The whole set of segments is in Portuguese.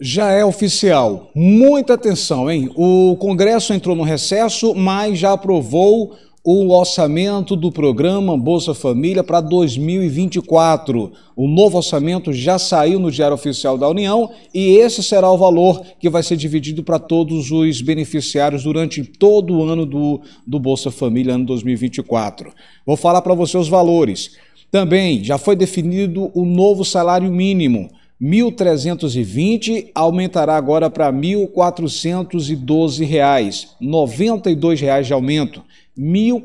já é oficial. Muita atenção, hein? O Congresso entrou no recesso, mas já aprovou o orçamento do programa Bolsa Família para 2024. O novo orçamento já saiu no Diário Oficial da União e esse será o valor que vai ser dividido para todos os beneficiários durante todo o ano do, do Bolsa Família, ano 2024. Vou falar para você os valores. Também já foi definido o novo salário mínimo. 1.320 aumentará agora para R$ 1.412, R$ 92 de aumento. R$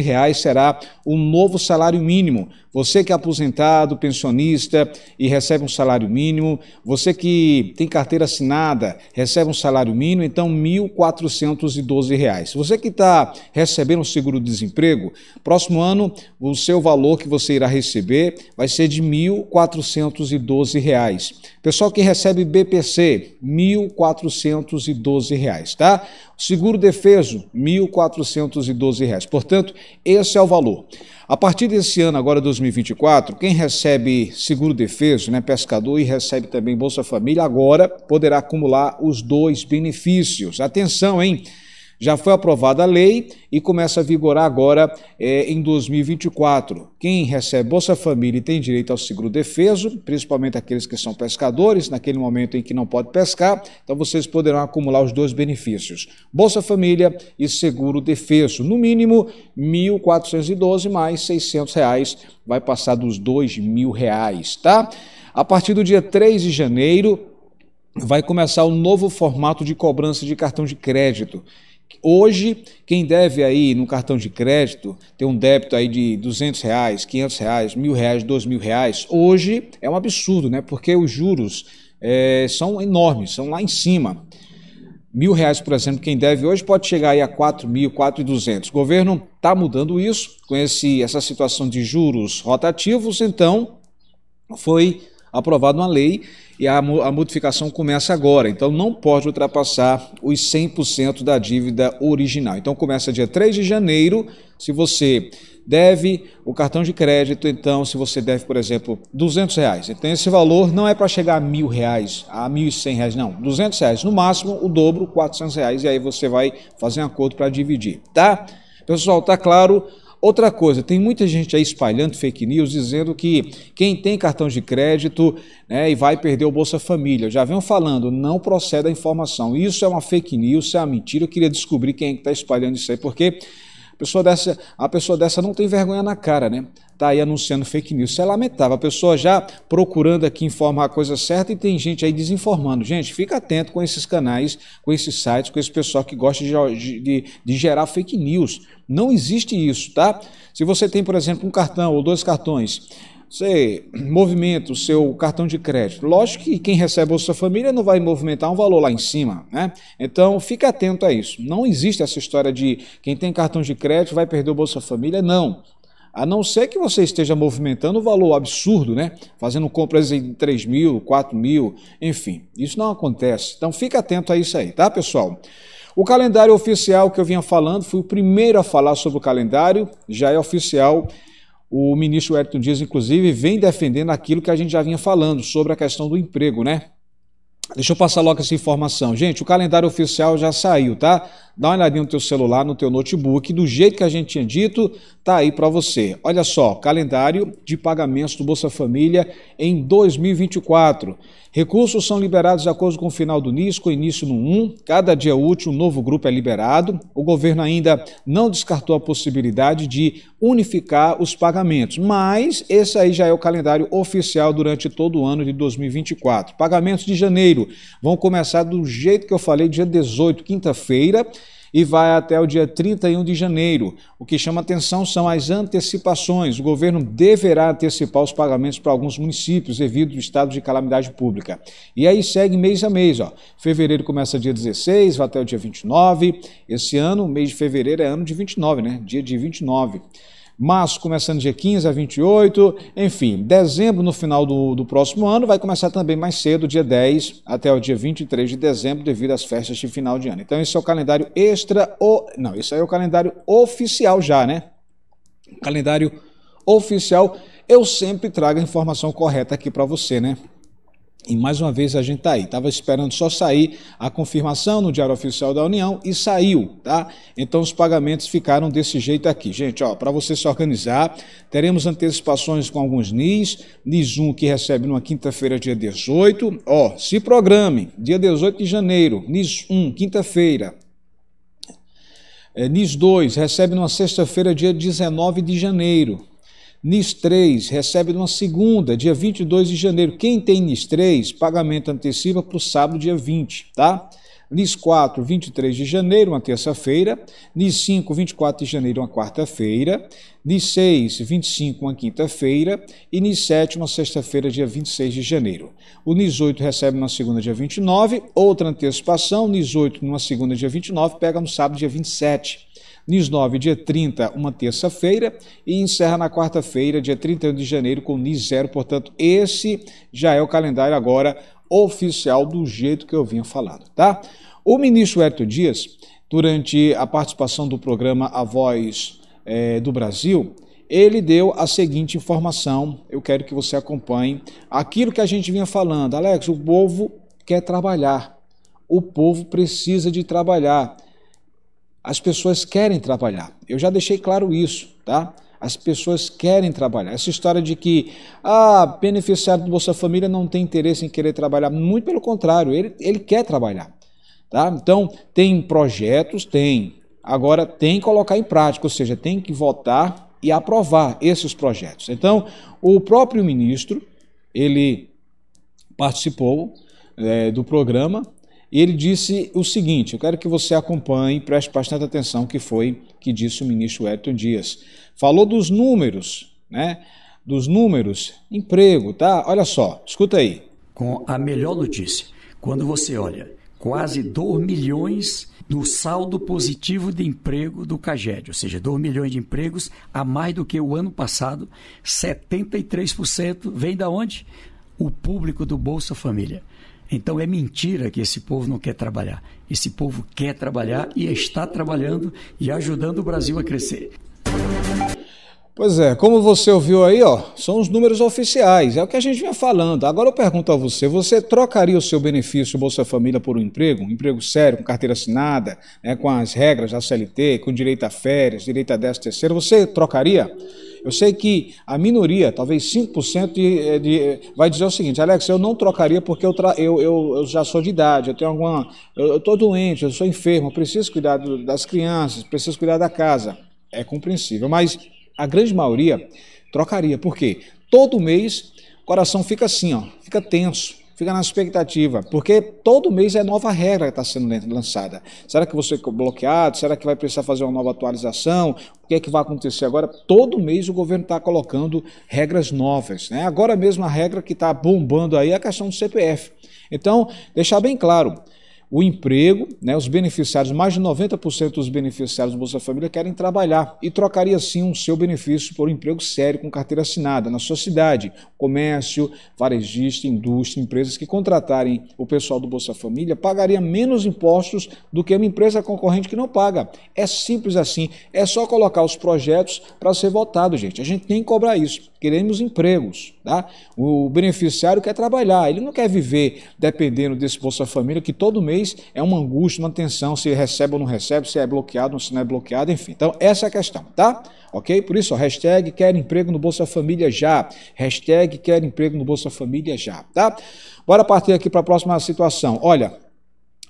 reais será o novo salário mínimo. Você que é aposentado, pensionista e recebe um salário mínimo, você que tem carteira assinada, recebe um salário mínimo, então R$ 1.412. Você que está recebendo o seguro-desemprego, próximo ano o seu valor que você irá receber vai ser de R$ 1.412. Pessoal que recebe BPC, R$ 1.412, tá? Seguro defeso, R$ 1.412. Portanto, esse é o valor. A partir desse ano, agora 2024, quem recebe seguro defeso, né, pescador e recebe também Bolsa Família, agora poderá acumular os dois benefícios. Atenção, hein? Já foi aprovada a lei e começa a vigorar agora é, em 2024. Quem recebe Bolsa Família e tem direito ao seguro defeso, principalmente aqueles que são pescadores, naquele momento em que não pode pescar, então vocês poderão acumular os dois benefícios: Bolsa Família e seguro defeso. No mínimo, R$ 1.412 mais R$ 600, reais, vai passar dos R$ 2.000, tá? A partir do dia 3 de janeiro, vai começar o novo formato de cobrança de cartão de crédito. Hoje, quem deve aí no cartão de crédito, ter um débito aí de 200 reais, 500 reais, mil reais, dois mil reais, hoje é um absurdo, né? Porque os juros é, são enormes, são lá em cima. Mil reais, por exemplo, quem deve hoje pode chegar aí a 4 mil, 4,200. O governo está mudando isso com esse, essa situação de juros rotativos, então foi aprovada uma lei e a, a modificação começa agora, então não pode ultrapassar os 100% da dívida original. Então começa dia 3 de janeiro, se você deve o cartão de crédito, então se você deve, por exemplo, 200 reais, então esse valor não é para chegar a mil reais, a mil e cem reais, não, 200 reais, no máximo o dobro, 400 reais, e aí você vai fazer um acordo para dividir, tá? Pessoal, tá claro? Outra coisa, tem muita gente aí espalhando fake news dizendo que quem tem cartão de crédito né, e vai perder o Bolsa Família. Já vem falando, não procede a informação. Isso é uma fake news, isso é uma mentira. Eu queria descobrir quem é está que tá espalhando isso aí, porque pessoa dessa, a pessoa dessa não tem vergonha na cara, né? Tá aí anunciando fake news. Isso é lamentável. A pessoa já procurando aqui informar a coisa certa e tem gente aí desinformando. Gente, fica atento com esses canais, com esses sites, com esse pessoal que gosta de, de, de gerar fake news. Não existe isso, tá? Se você tem, por exemplo, um cartão ou dois cartões você movimenta o seu cartão de crédito. Lógico que quem recebe Bolsa Família não vai movimentar um valor lá em cima, né? Então fique atento a isso. Não existe essa história de quem tem cartão de crédito vai perder o Bolsa Família, não. A não ser que você esteja movimentando um valor absurdo, né? Fazendo compras em 3 mil, 4 mil, enfim. Isso não acontece. Então fique atento a isso aí, tá, pessoal? O calendário oficial que eu vinha falando, fui o primeiro a falar sobre o calendário, já é oficial. O ministro Hélio Dias, inclusive, vem defendendo aquilo que a gente já vinha falando sobre a questão do emprego, né? Deixa eu passar logo essa informação. Gente, o calendário oficial já saiu, tá? dá uma olhadinha no teu celular, no teu notebook, do jeito que a gente tinha dito, tá aí para você. Olha só, calendário de pagamentos do Bolsa Família em 2024. Recursos são liberados de acordo com o final do NIS, com início no 1. Cada dia útil, um novo grupo é liberado. O governo ainda não descartou a possibilidade de unificar os pagamentos, mas esse aí já é o calendário oficial durante todo o ano de 2024. Pagamentos de janeiro vão começar do jeito que eu falei, dia 18, quinta-feira e vai até o dia 31 de janeiro. O que chama atenção são as antecipações. O governo deverá antecipar os pagamentos para alguns municípios devido ao estado de calamidade pública. E aí segue mês a mês. Ó. Fevereiro começa dia 16, vai até o dia 29. Esse ano, mês de fevereiro, é ano de 29, né? Dia de 29 março começando dia 15 a 28, enfim, dezembro no final do, do próximo ano vai começar também mais cedo, dia 10 até o dia 23 de dezembro, devido às festas de final de ano. Então esse é o calendário extra, ou não, isso aí é o calendário oficial já, né? Calendário oficial, eu sempre trago a informação correta aqui para você, né? E mais uma vez a gente está aí. Estava esperando só sair a confirmação no Diário Oficial da União e saiu, tá? Então os pagamentos ficaram desse jeito aqui. Gente, ó, para você se organizar, teremos antecipações com alguns NIS. NIS 1 que recebe numa quinta-feira, dia 18. Ó, se programe, dia 18 de janeiro. NIS 1, quinta-feira. É, NIS 2 recebe numa sexta-feira, dia 19 de janeiro. NIS 3 recebe numa segunda, dia 22 de janeiro. Quem tem NIS 3, pagamento antecipa para o sábado, dia 20, tá? NIS 4, 23 de janeiro, uma terça-feira. NIS 5, 24 de janeiro, uma quarta-feira. NIS 6, 25, uma quinta-feira. E NIS 7, uma sexta-feira, dia 26 de janeiro. O NIS 8 recebe numa segunda, dia 29. Outra antecipação, NIS 8, numa segunda, dia 29, pega no sábado, dia 27 nis 9, dia 30, uma terça-feira, e encerra na quarta-feira, dia 31 de janeiro, com NIS 0. Portanto, esse já é o calendário agora oficial do jeito que eu vinha falando, tá? O ministro Hélio Dias, durante a participação do programa A Voz é, do Brasil, ele deu a seguinte informação, eu quero que você acompanhe aquilo que a gente vinha falando. Alex, o povo quer trabalhar, o povo precisa de trabalhar as pessoas querem trabalhar. Eu já deixei claro isso, tá? As pessoas querem trabalhar. Essa história de que ah, beneficiário do Bolsa Família não tem interesse em querer trabalhar, muito pelo contrário, ele, ele quer trabalhar. Tá? Então, tem projetos, tem. Agora tem que colocar em prática, ou seja, tem que votar e aprovar esses projetos. Então, o próprio ministro, ele participou é, do programa e ele disse o seguinte: eu quero que você acompanhe, preste bastante atenção, que foi que disse o ministro Wellington Dias. Falou dos números, né? Dos números, emprego, tá? Olha só, escuta aí. Com a melhor notícia, quando você olha quase 2 milhões no saldo positivo de emprego do CAGED, ou seja, 2 milhões de empregos a mais do que o ano passado, 73% vem da onde? O público do Bolsa Família. Então é mentira que esse povo não quer trabalhar. Esse povo quer trabalhar e está trabalhando e ajudando o Brasil a crescer. Pois é, como você ouviu aí, ó, são os números oficiais, é o que a gente vinha falando. Agora eu pergunto a você, você trocaria o seu benefício Bolsa Família por um emprego? Um emprego sério, com carteira assinada, né, com as regras da CLT, com direito a férias, direito a 10 terceiro, você trocaria? Eu sei que a minoria, talvez 5%, eh, de, de, eh, vai dizer o seguinte: Alex, eu não trocaria porque eu, tra eu, eu, eu já sou de idade, eu tenho alguma. Eu estou doente, eu sou enfermo, eu preciso cuidar do, das crianças, preciso cuidar da casa. É compreensível, mas a grande maioria trocaria. Por quê? Todo mês o coração fica assim, ó, fica tenso fica na expectativa, porque todo mês é nova regra que está sendo lançada. Será que você é bloqueado? Será que vai precisar fazer uma nova atualização? O que é que vai acontecer agora? Todo mês o governo está colocando regras novas. Né? Agora mesmo a regra que está bombando aí é a questão do CPF. Então, deixar bem claro, o emprego, né, os beneficiários, mais de 90% dos beneficiários do Bolsa Família querem trabalhar e trocaria sim o seu benefício por um emprego sério com carteira assinada na sua cidade, comércio, varejista, indústria, empresas que contratarem o pessoal do Bolsa Família pagaria menos impostos do que uma empresa concorrente que não paga. É simples assim, é só colocar os projetos para ser votado, gente. A gente tem que cobrar isso. Queremos empregos. Tá? O beneficiário quer trabalhar, ele não quer viver dependendo desse Bolsa Família, que todo mês é uma angústia, uma tensão, se recebe ou não recebe, se é bloqueado ou se não é bloqueado, enfim. Então, essa é a questão, tá? Ok? Por isso, ó, hashtag quer emprego no Bolsa Família já. Hashtag quer emprego no Bolsa Família já, tá? Bora partir aqui para a próxima situação. Olha,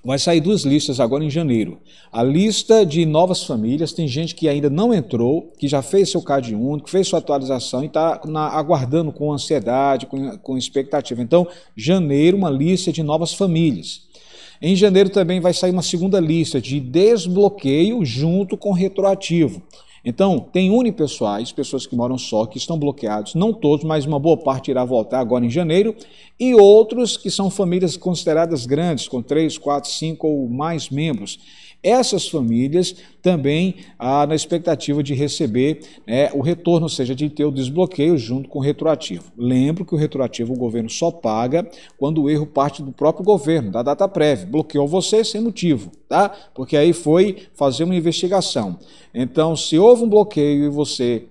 Vai sair duas listas agora em janeiro. A lista de novas famílias, tem gente que ainda não entrou, que já fez seu CAD único, fez sua atualização e está aguardando com ansiedade, com, com expectativa. Então, janeiro, uma lista de novas famílias. Em janeiro também vai sair uma segunda lista de desbloqueio junto com retroativo. Então, tem unipessoais, pessoas que moram só, que estão bloqueados, não todos, mas uma boa parte irá voltar agora em janeiro, e outros que são famílias consideradas grandes, com três, quatro, cinco ou mais membros. Essas famílias também ah, na expectativa de receber né, o retorno, ou seja, de ter o desbloqueio junto com o retroativo. Lembro que o retroativo o governo só paga quando o erro parte do próprio governo, da data prévia. Bloqueou você sem motivo, tá? Porque aí foi fazer uma investigação. Então, se houve um bloqueio e você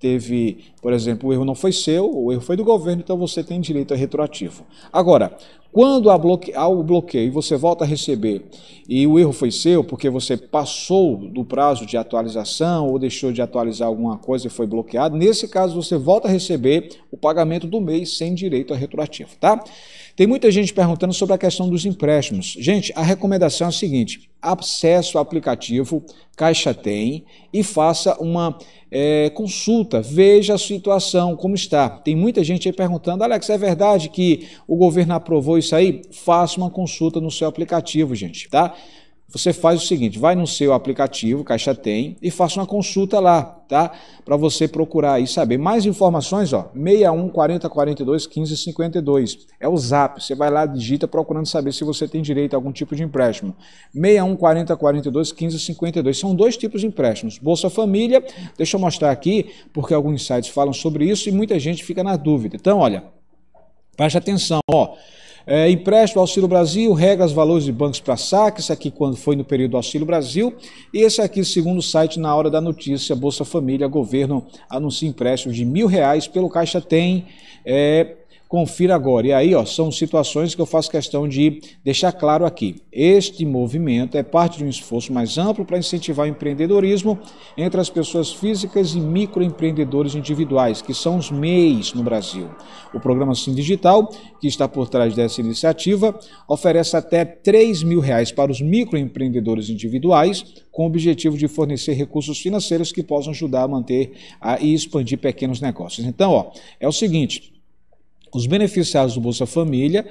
teve por exemplo, o erro não foi seu, o erro foi do governo, então você tem direito a retroativo. Agora, quando há, bloque... há o bloqueio e você volta a receber e o erro foi seu porque você passou do prazo de atualização ou deixou de atualizar alguma coisa e foi bloqueado, nesse caso você volta a receber o pagamento do mês sem direito a retroativo, tá? Tem muita gente perguntando sobre a questão dos empréstimos. Gente, a recomendação é a seguinte: acesso ao aplicativo Caixa Tem e faça uma é, consulta, veja a situação como está. Tem muita gente aí perguntando: Alex, é verdade que o governo aprovou isso aí? Faça uma consulta no seu aplicativo, gente, tá? Você faz o seguinte, vai no seu aplicativo, Caixa Tem, e faça uma consulta lá, tá? Para você procurar e saber. Mais informações, ó, 61 40 42 15 52. É o zap, você vai lá, digita procurando saber se você tem direito a algum tipo de empréstimo. 61 40 42 15 52. São dois tipos de empréstimos. Bolsa Família, deixa eu mostrar aqui, porque alguns sites falam sobre isso e muita gente fica na dúvida. Então, olha, preste atenção, ó. É, empréstimo Auxílio Brasil, regras, valores de bancos para saque, isso aqui quando foi no período Auxílio Brasil, e esse aqui, segundo o site, na hora da notícia, Bolsa Família, governo anuncia empréstimo de mil reais pelo Caixa Tem, é, Confira agora. E aí, ó, são situações que eu faço questão de deixar claro aqui. Este movimento é parte de um esforço mais amplo para incentivar o empreendedorismo entre as pessoas físicas e microempreendedores individuais, que são os MEIs no Brasil. O programa Sim Digital, que está por trás dessa iniciativa, oferece até 3 mil reais para os microempreendedores individuais, com o objetivo de fornecer recursos financeiros que possam ajudar a manter a, e expandir pequenos negócios. Então, ó, é o seguinte os beneficiários do Bolsa Família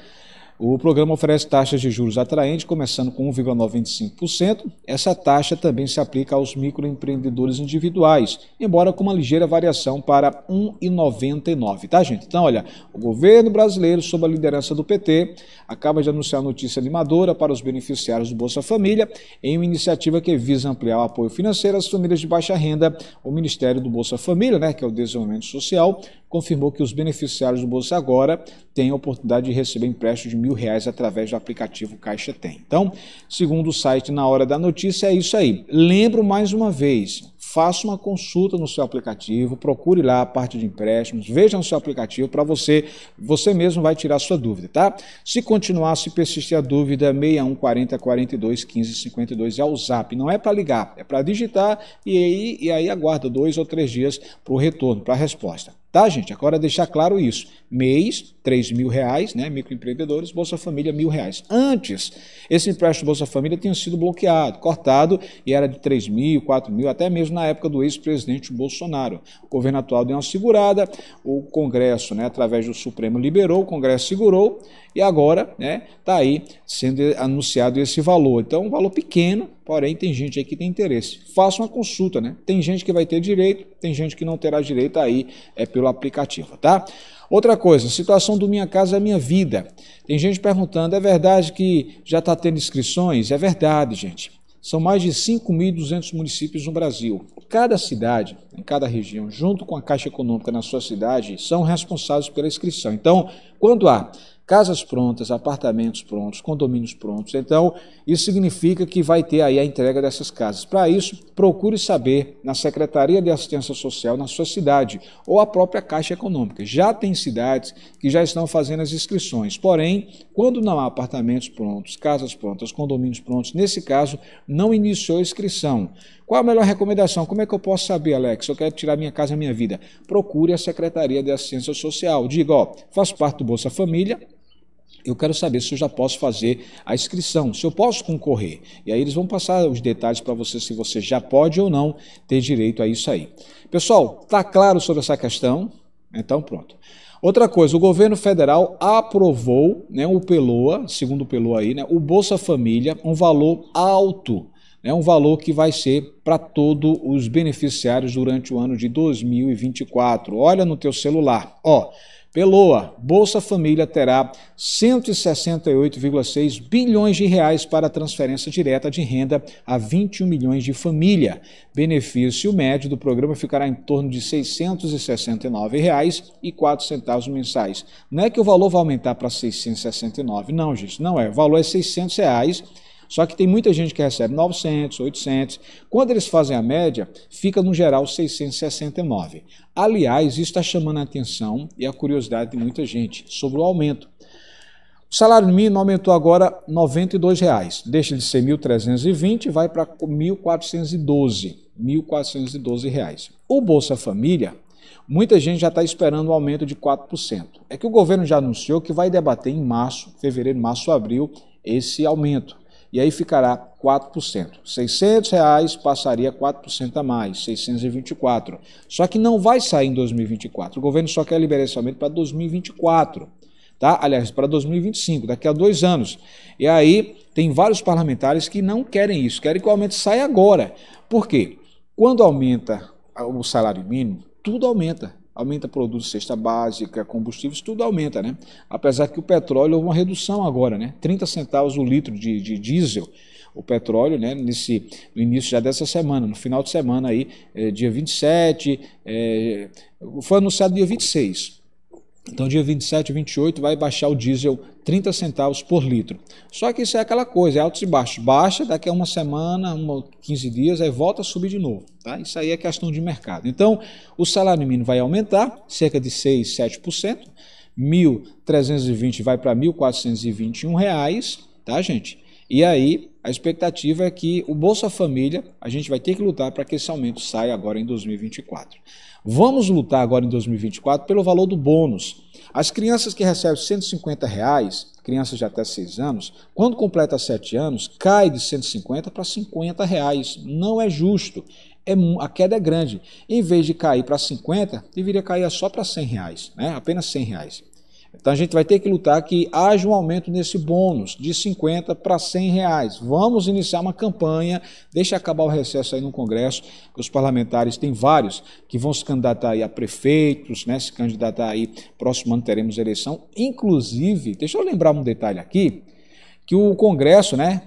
o programa oferece taxas de juros atraentes, começando com 1,95%. Essa taxa também se aplica aos microempreendedores individuais, embora com uma ligeira variação para 1,99%, tá, gente? Então, olha, o governo brasileiro, sob a liderança do PT, acaba de anunciar notícia animadora para os beneficiários do Bolsa Família em uma iniciativa que visa ampliar o apoio financeiro às famílias de baixa renda. O Ministério do Bolsa Família, né, que é o Desenvolvimento Social, confirmou que os beneficiários do Bolsa Agora tem a oportunidade de receber empréstimo de mil reais através do aplicativo Caixa Tem. Então, segundo o site Na Hora da Notícia, é isso aí. Lembro mais uma vez, faça uma consulta no seu aplicativo, procure lá a parte de empréstimos, veja no seu aplicativo para você, você mesmo vai tirar sua dúvida, tá? Se continuar, se persistir a dúvida, 61 40 42 15 52 é o zap, não é para ligar, é para digitar e aí, e aí aguarda dois ou três dias para o retorno, para a resposta. Tá, gente? Agora deixar claro isso. Mês, 3 mil reais, né? Microempreendedores, Bolsa Família, mil reais. Antes, esse empréstimo Bolsa Família tinha sido bloqueado, cortado, e era de 3 mil, 4 mil, até mesmo na época do ex-presidente Bolsonaro. O governo atual deu uma segurada, o Congresso, né, através do Supremo, liberou, o Congresso segurou, e agora, né, tá aí sendo anunciado esse valor. Então, um valor pequeno, Porém, tem gente aí que tem interesse. Faça uma consulta, né? Tem gente que vai ter direito, tem gente que não terá direito aí é pelo aplicativo, tá? Outra coisa, situação do Minha Casa é Minha Vida. Tem gente perguntando, é verdade que já está tendo inscrições? É verdade, gente. São mais de 5.200 municípios no Brasil. Cada cidade, em cada região, junto com a Caixa Econômica na sua cidade, são responsáveis pela inscrição. Então, quando há casas prontas, apartamentos prontos, condomínios prontos. Então, isso significa que vai ter aí a entrega dessas casas. Para isso, procure saber na Secretaria de Assistência Social na sua cidade ou a própria Caixa Econômica. Já tem cidades que já estão fazendo as inscrições. Porém, quando não há apartamentos prontos, casas prontas, condomínios prontos, nesse caso, não iniciou a inscrição. Qual a melhor recomendação? Como é que eu posso saber, Alex? Eu quero tirar minha casa, minha vida. Procure a Secretaria de Assistência Social. Diga, ó, faço parte do Bolsa Família, eu quero saber se eu já posso fazer a inscrição, se eu posso concorrer. E aí eles vão passar os detalhes para você se você já pode ou não ter direito a isso aí. Pessoal, tá claro sobre essa questão? Então pronto. Outra coisa, o governo federal aprovou, né, o Peloa, segundo o Peloa aí, né, o Bolsa Família, um valor alto né, um valor que vai ser para todos os beneficiários durante o ano de 2024. Olha no teu celular, ó. Peloa, Bolsa Família terá 168,6 bilhões de reais para transferência direta de renda a 21 milhões de família. Benefício médio do programa ficará em torno de R$ 669,04 mensais. Não é que o valor vai aumentar para 669, não, gente, não é. O valor é R$ 600. Reais só que tem muita gente que recebe 900, 800. Quando eles fazem a média, fica no geral 669. Aliás, isso está chamando a atenção e a curiosidade de muita gente sobre o aumento. O salário mínimo aumentou agora R$ 92,00. Deixa de ser R$ 1.320 e vai para R$ 1.412. R$ 1.412. O Bolsa Família, muita gente já está esperando um aumento de 4%. É que o governo já anunciou que vai debater em março, fevereiro, março, abril, esse aumento. E aí ficará 4%. 600 reais passaria 4% a mais, 624. Só que não vai sair em 2024. O governo só quer liberar esse aumento para 2024. Tá? Aliás, para 2025, daqui a dois anos. E aí tem vários parlamentares que não querem isso, querem que o aumento saia agora. Por quê? Quando aumenta o salário mínimo, tudo aumenta aumenta produtos cesta básica, combustíveis, tudo aumenta, né? Apesar que o petróleo houve uma redução agora, né? 30 centavos o litro de, de diesel, o petróleo, né? Nesse, no início já dessa semana, no final de semana aí, é, dia 27, é, eh, foi anunciado dia 26. Então, dia 27 e 28 vai baixar o diesel 30 centavos por litro. Só que isso é aquela coisa, é altos e baixos. Baixa, daqui a uma semana, uma, 15 dias, aí volta a subir de novo. Tá? Isso aí é questão de mercado. Então, o salário mínimo vai aumentar cerca de 6, 7%. 1.320 vai para R$ 1.421, tá, gente? E aí a expectativa é que o Bolsa Família, a gente vai ter que lutar para que esse aumento saia agora em 2024. Vamos lutar agora em 2024 pelo valor do bônus. As crianças que recebem 150 reais, crianças de até 6 anos, quando completa 7 anos, cai de 150 para 50 reais. Não é justo. É, a queda é grande. Em vez de cair para 50, deveria cair só para 100 reais, né? apenas 100 reais. Então a gente vai ter que lutar que haja um aumento nesse bônus de 50 para 100 reais. Vamos iniciar uma campanha, deixa acabar o recesso aí no Congresso, que os parlamentares têm vários que vão se candidatar aí a prefeitos, né, se candidatar aí, próximo ano teremos eleição. Inclusive, deixa eu lembrar um detalhe aqui, que o Congresso, né,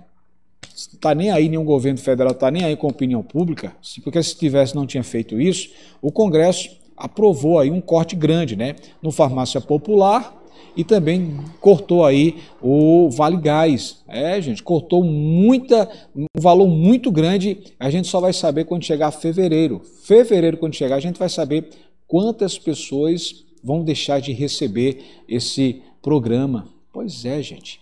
está nem aí, nenhum governo federal está nem aí com a opinião pública, porque se tivesse não tinha feito isso, o Congresso aprovou aí um corte grande, né, no farmácia popular e também cortou aí o Vale Gás. É, gente, cortou muita, um valor muito grande. A gente só vai saber quando chegar fevereiro. Fevereiro, quando chegar, a gente vai saber quantas pessoas vão deixar de receber esse programa. Pois é, gente.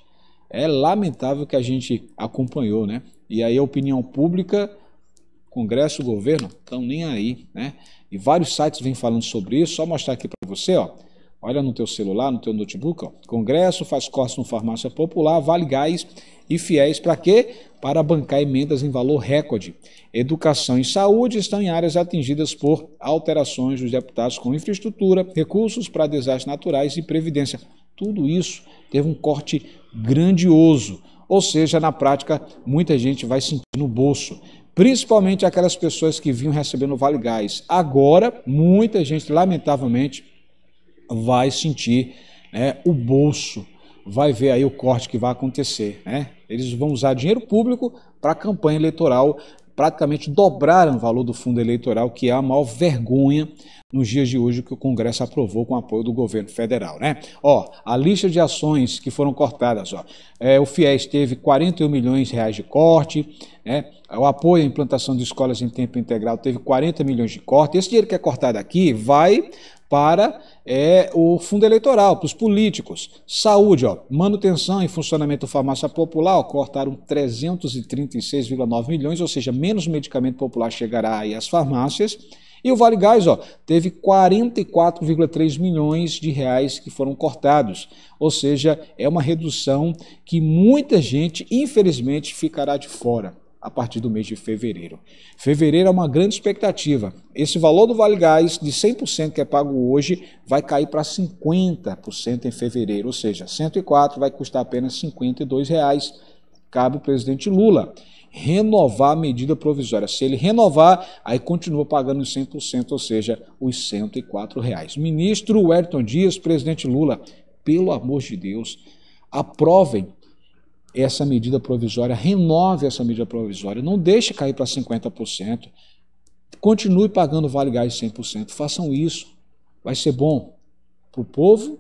É lamentável que a gente acompanhou, né? E aí a opinião pública, Congresso, governo, estão nem aí, né? E vários sites vêm falando sobre isso. Só mostrar aqui para você, ó. Olha no teu celular, no teu notebook, ó. Congresso faz cortes no Farmácia Popular, Vale Gás e Fiéis. Para quê? Para bancar emendas em valor recorde. Educação e saúde estão em áreas atingidas por alterações dos deputados com infraestrutura, recursos para desastres naturais e previdência. Tudo isso teve um corte grandioso. Ou seja, na prática, muita gente vai sentir no bolso principalmente aquelas pessoas que vinham recebendo Vale Gás. Agora, muita gente, lamentavelmente, vai sentir né, o bolso, vai ver aí o corte que vai acontecer. Né? Eles vão usar dinheiro público para a campanha eleitoral, praticamente dobraram o valor do fundo eleitoral, que é a maior vergonha nos dias de hoje que o Congresso aprovou com apoio do governo federal, né? Ó, a lista de ações que foram cortadas, ó, é, o FIES teve 41 milhões de reais de corte, né? O apoio à implantação de escolas em tempo integral teve 40 milhões de corte. Esse dinheiro que é cortado aqui vai para é, o fundo eleitoral, para os políticos. Saúde, ó, manutenção e funcionamento da farmácia popular, ó, cortaram 336,9 milhões, ou seja, menos medicamento popular chegará aí às farmácias. E o Vale Gás, ó, teve 44,3 milhões de reais que foram cortados. Ou seja, é uma redução que muita gente, infelizmente, ficará de fora a partir do mês de fevereiro. Fevereiro é uma grande expectativa. Esse valor do Vale Gás de 100% que é pago hoje vai cair para 50% em fevereiro, ou seja, 104 vai custar apenas R$ 52,00. Cabe o presidente Lula renovar a medida provisória. Se ele renovar, aí continua pagando os 100%, ou seja, os R$ 104,00. Ministro Wellington Dias, presidente Lula, pelo amor de Deus, aprovem essa medida provisória, renove essa medida provisória, não deixe cair para 50%, continue pagando Vale Gás 100%, façam isso. Vai ser bom para o povo,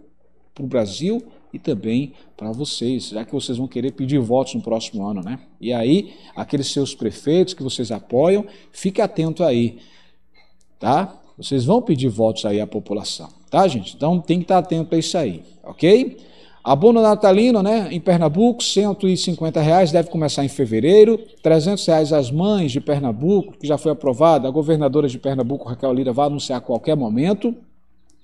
para o Brasil e também para vocês, já que vocês vão querer pedir votos no próximo ano, né? E aí, aqueles seus prefeitos que vocês apoiam, fique atento aí, tá? Vocês vão pedir votos aí à população, tá, gente? Então tem que estar atento a isso aí, ok? Abono natalino, né, em Pernambuco, 150 reais, deve começar em fevereiro. 300 reais às mães de Pernambuco, que já foi aprovada. A governadora de Pernambuco, Raquel Lira, vai anunciar a qualquer momento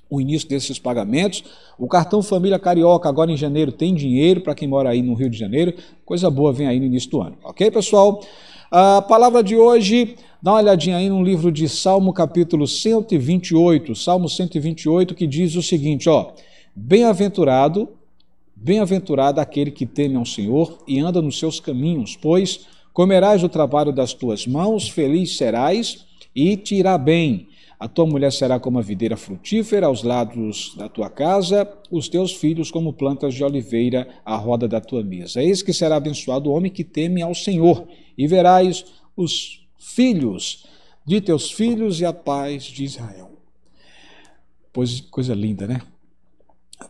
o início desses pagamentos. O cartão Família Carioca, agora em janeiro, tem dinheiro para quem mora aí no Rio de Janeiro. Coisa boa vem aí no início do ano. Ok, pessoal? A palavra de hoje, dá uma olhadinha aí no livro de Salmo, capítulo 128. Salmo 128, que diz o seguinte, ó. Bem-aventurado Bem-aventurado aquele que teme ao Senhor e anda nos seus caminhos, pois comerás o trabalho das tuas mãos, feliz serás e te irá bem. A tua mulher será como a videira frutífera aos lados da tua casa, os teus filhos como plantas de oliveira à roda da tua mesa. Eis que será abençoado o homem que teme ao Senhor, e verás os filhos de teus filhos e a paz de Israel. Pois, coisa linda, né?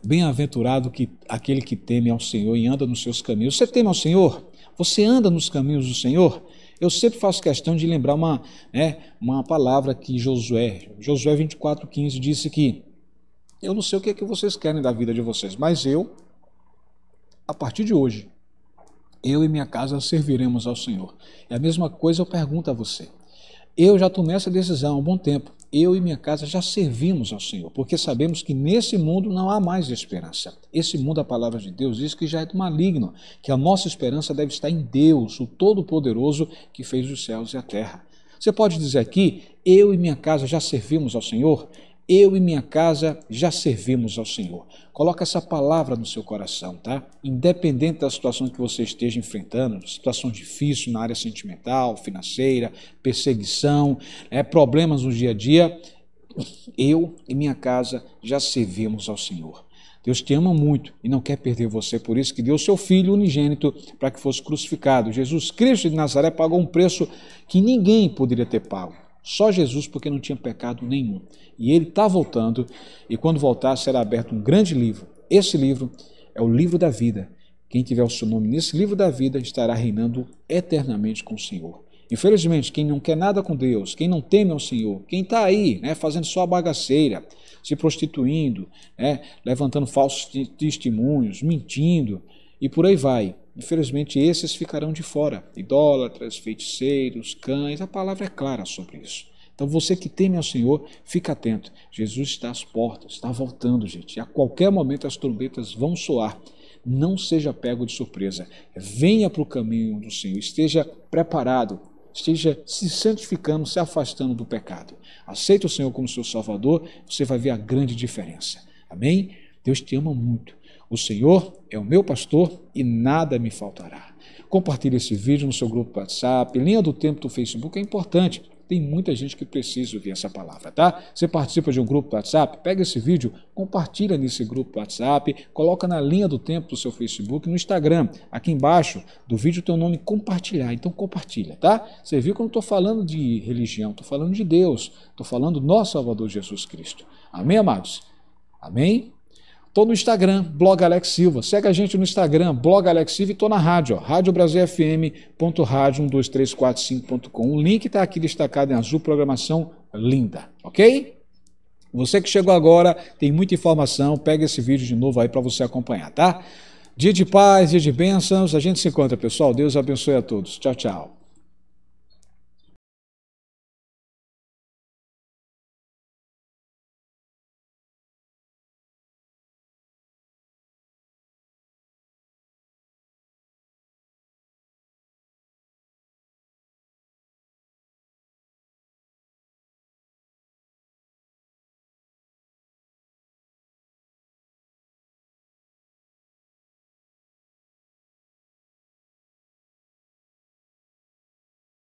Bem-aventurado que, aquele que teme ao Senhor e anda nos seus caminhos. Você teme ao Senhor? Você anda nos caminhos do Senhor? Eu sempre faço questão de lembrar uma, né, uma palavra que Josué, Josué 24,15 disse que eu não sei o que, é que vocês querem da vida de vocês, mas eu, a partir de hoje, eu e minha casa serviremos ao Senhor. É a mesma coisa eu pergunto a você. Eu já tomei essa decisão há um bom tempo eu e minha casa já servimos ao Senhor, porque sabemos que nesse mundo não há mais esperança. Esse mundo, a palavra de Deus diz que já é do maligno, que a nossa esperança deve estar em Deus, o Todo-Poderoso que fez os céus e a terra. Você pode dizer aqui, eu e minha casa já servimos ao Senhor? eu e minha casa já servimos ao Senhor. Coloca essa palavra no seu coração, tá? Independente da situação que você esteja enfrentando, situação difícil na área sentimental, financeira, perseguição, é, problemas no dia a dia, eu e minha casa já servimos ao Senhor. Deus te ama muito e não quer perder você, por isso que deu seu Filho unigênito para que fosse crucificado. Jesus Cristo de Nazaré pagou um preço que ninguém poderia ter pago só Jesus, porque não tinha pecado nenhum. E ele está voltando, e quando voltar, será aberto um grande livro. Esse livro é o livro da vida. Quem tiver o seu nome nesse livro da vida estará reinando eternamente com o Senhor. Infelizmente, quem não quer nada com Deus, quem não teme ao Senhor, quem está aí né, fazendo só a bagaceira, se prostituindo, né, levantando falsos testemunhos, mentindo e por aí vai, Infelizmente, esses ficarão de fora: idólatras, feiticeiros, cães. A palavra é clara sobre isso. Então, você que teme ao Senhor, fica atento. Jesus está às portas, está voltando, gente. A qualquer momento as trombetas vão soar. Não seja pego de surpresa. Venha para o caminho do Senhor. Esteja preparado. Esteja se santificando, se afastando do pecado. Aceita o Senhor como seu Salvador, você vai ver a grande diferença. Amém? Deus te ama muito o Senhor é o meu pastor e nada me faltará. Compartilhe esse vídeo no seu grupo WhatsApp, linha do tempo do Facebook, é importante. Tem muita gente que precisa ouvir essa palavra, tá? Você participa de um grupo do WhatsApp, pega esse vídeo, compartilha nesse grupo do WhatsApp, coloca na linha do tempo do seu Facebook, no Instagram. Aqui embaixo do vídeo tem o nome compartilhar, então compartilha, tá? Você viu que eu não estou falando de religião, estou falando de Deus, estou falando do nosso Salvador Jesus Cristo. Amém, amados? Amém? Estou no Instagram, blog Alex Silva. Segue a gente no Instagram, blog Alex Silva e estou na rádio, radiobrasilfm.radio12345.com. O link está aqui destacado em azul, programação linda, ok? Você que chegou agora, tem muita informação, pega esse vídeo de novo aí para você acompanhar, tá? Dia de paz, dia de bênçãos, a gente se encontra, pessoal. Deus abençoe a todos. Tchau, tchau.